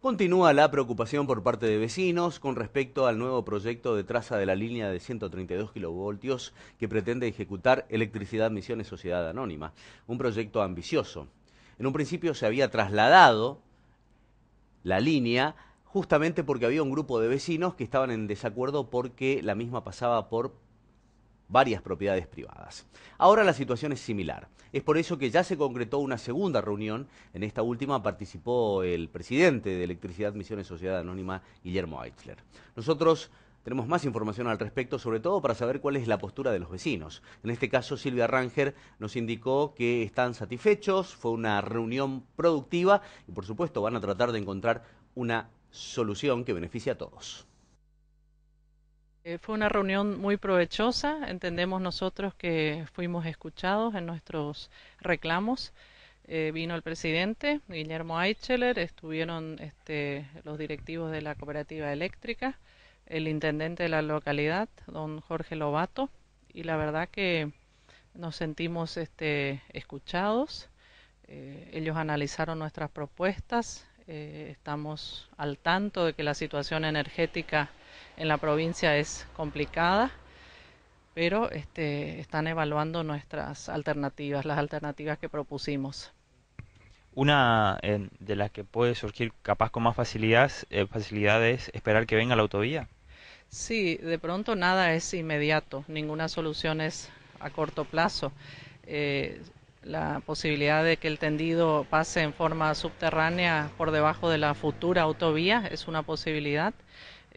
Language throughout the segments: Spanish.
Continúa la preocupación por parte de vecinos con respecto al nuevo proyecto de traza de la línea de 132 kilovoltios que pretende ejecutar Electricidad Misiones Sociedad Anónima, un proyecto ambicioso. En un principio se había trasladado la línea justamente porque había un grupo de vecinos que estaban en desacuerdo porque la misma pasaba por varias propiedades privadas. Ahora la situación es similar. Es por eso que ya se concretó una segunda reunión. En esta última participó el presidente de Electricidad Misiones Sociedad Anónima, Guillermo Eichler. Nosotros tenemos más información al respecto, sobre todo para saber cuál es la postura de los vecinos. En este caso, Silvia Ranger nos indicó que están satisfechos, fue una reunión productiva y, por supuesto, van a tratar de encontrar una solución que beneficie a todos. Eh, fue una reunión muy provechosa. Entendemos nosotros que fuimos escuchados en nuestros reclamos. Eh, vino el presidente, Guillermo Eicheler, estuvieron este, los directivos de la cooperativa eléctrica, el intendente de la localidad, don Jorge Lobato, y la verdad que nos sentimos este, escuchados. Eh, ellos analizaron nuestras propuestas. estamos al tanto de que la situación energética en la provincia es complicada, pero este, están evaluando nuestras alternativas, las alternativas que propusimos. Una eh, de las que puede surgir capaz con más facilidad, es eh, esperar que venga la autovía. Sí, de pronto nada es inmediato, ninguna solución es a corto plazo. Eh, la posibilidad de que el tendido pase en forma subterránea por debajo de la futura autovía es una posibilidad.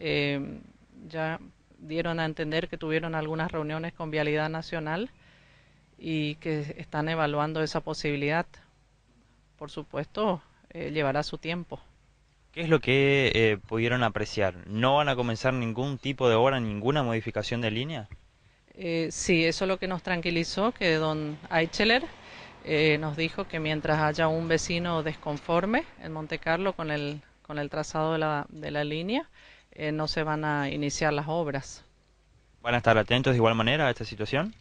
Eh, ya dieron a entender que tuvieron algunas reuniones con Vialidad Nacional y que están evaluando esa posibilidad. Por supuesto, eh, llevará su tiempo. ¿Qué es lo que eh, pudieron apreciar? ¿No van a comenzar ningún tipo de obra, ninguna modificación de línea? sí, eso es lo que nos tranquilizó, que don Eicheler nos dijo que mientras haya un vecino desconforme en Montecarlo con el, con el trazado de la, de la línea, eh, no se van a iniciar las obras. ¿Van a estar atentos de igual manera a esta situación?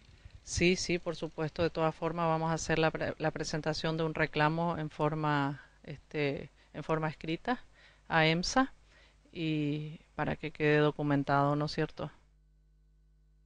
Sí, sí, por supuesto. De todas formas, vamos a hacer la, la presentación de un reclamo en forma, este, en forma escrita a EMSA y para que quede documentado, ¿no es cierto?